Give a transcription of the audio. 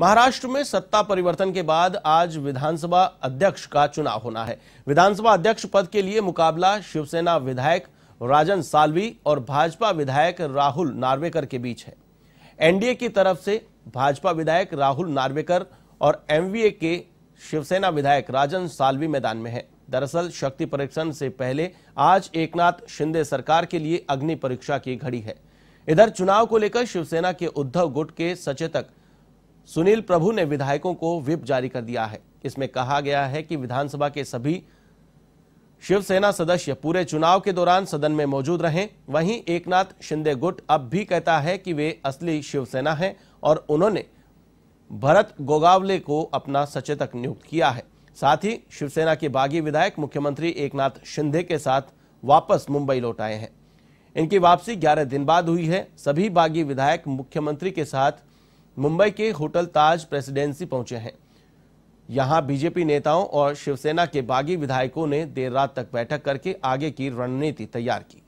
महाराष्ट्र में सत्ता परिवर्तन के बाद आज विधानसभा अध्यक्ष का चुनाव होना है विधानसभा अध्यक्ष पद के लिए मुकाबला शिवसेना विधायक राजन सालवी और भाजपा विधायक राहुल नार्वेकर के बीच है एनडीए की तरफ से भाजपा विधायक राहुल नार्वेकर और एमवीए के शिवसेना विधायक राजन सालवी मैदान में है दरअसल शक्ति परीक्षण से पहले आज एकनाथ शिंदे सरकार के लिए अग्नि परीक्षा की घड़ी है इधर चुनाव को लेकर शिवसेना के उद्धव गुट के सचेतक सुनील प्रभु ने विधायकों को विप जारी कर दिया है इसमें कहा गया है कि विधानसभा के सभी शिवसेना सदस्य पूरे चुनाव के दौरान सदन में मौजूद रहें वहीं एकनाथ शिंदे गुट अब भी कहता है कि वे असली शिवसेना हैं और उन्होंने भरत गोगावले को अपना सचेतक नियुक्त किया है साथ ही शिवसेना के बागी विधायक मुख्यमंत्री एकनाथ शिंदे के साथ वापस मुंबई लौट आए हैं इनकी वापसी 11 दिन बाद हुई है सभी बागी विधायक मुख्यमंत्री के साथ मुंबई के होटल ताज प्रेसिडेंसी पहुंचे हैं यहां बीजेपी नेताओं और शिवसेना के बागी विधायकों ने देर रात तक बैठक करके आगे की रणनीति तैयार की